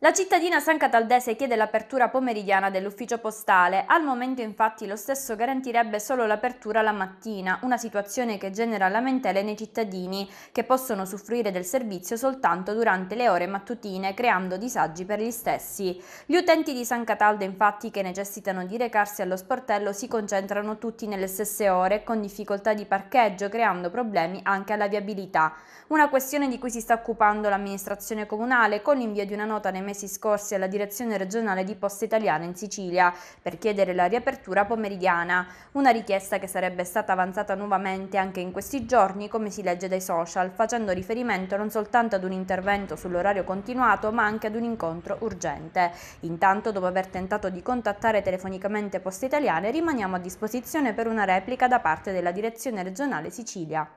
La cittadina San Cataldese chiede l'apertura pomeridiana dell'ufficio postale, al momento infatti lo stesso garantirebbe solo l'apertura la mattina, una situazione che genera lamentele nei cittadini che possono usufruire del servizio soltanto durante le ore mattutine creando disagi per gli stessi. Gli utenti di San Cataldo infatti che necessitano di recarsi allo sportello si concentrano tutti nelle stesse ore con difficoltà di parcheggio creando problemi anche alla viabilità. Una questione di cui si sta occupando l'amministrazione comunale con l'invio di una nota nei mesi scorsi alla direzione regionale di Poste Italiane in Sicilia per chiedere la riapertura pomeridiana, una richiesta che sarebbe stata avanzata nuovamente anche in questi giorni, come si legge dai social, facendo riferimento non soltanto ad un intervento sull'orario continuato, ma anche ad un incontro urgente. Intanto, dopo aver tentato di contattare telefonicamente Poste Italiane, rimaniamo a disposizione per una replica da parte della direzione regionale Sicilia.